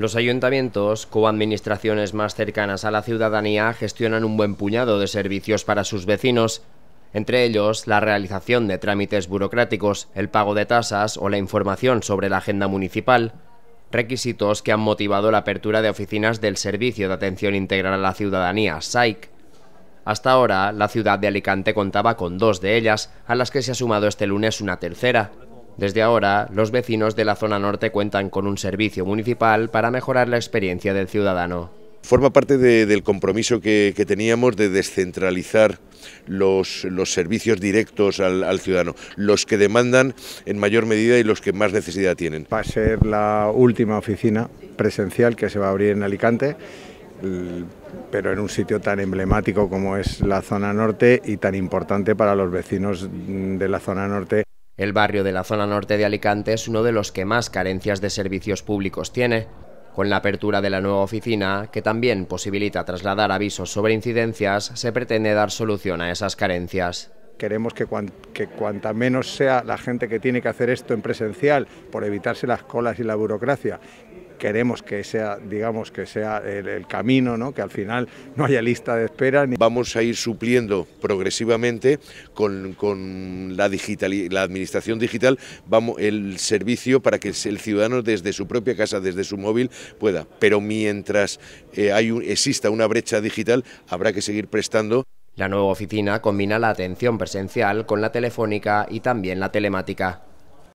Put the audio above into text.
Los ayuntamientos, coadministraciones más cercanas a la ciudadanía, gestionan un buen puñado de servicios para sus vecinos, entre ellos la realización de trámites burocráticos, el pago de tasas o la información sobre la agenda municipal, requisitos que han motivado la apertura de oficinas del Servicio de Atención Integral a la Ciudadanía, SAIC. Hasta ahora, la ciudad de Alicante contaba con dos de ellas, a las que se ha sumado este lunes una tercera. Desde ahora, los vecinos de la zona norte cuentan con un servicio municipal para mejorar la experiencia del ciudadano. Forma parte del compromiso que, teníamos de descentralizar los, servicios directos al, al, ciudadano, los que demandan en mayor medida y los que más necesidad tienen. Va a ser la última oficina presencial que se va a abrir en Alicante, pero en un sitio tan emblemático como es la zona norte y tan importante para los vecinos mm, de la zona norte. El barrio de la zona norte de Alicante es uno de los que más carencias de servicios públicos tiene, con la apertura de la nueva oficina, que también posibilita trasladar avisos sobre incidencias, se pretende dar solución a esas carencias. Queremos que, cuanta menos sea la gente que tiene que hacer esto en presencial, por evitarse las colas y la burocracia, queremos que sea, digamos, que sea el, camino, ¿no? que al final no haya lista de espera. Vamos a ir supliendo progresivamente con, la, la administración digital el servicio para que el ciudadano desde su propia casa, desde su móvil, pueda. Pero mientras eh, exista una brecha digital, habrá que seguir prestando. La nueva oficina combina la atención presencial con la telefónica y también la telemática.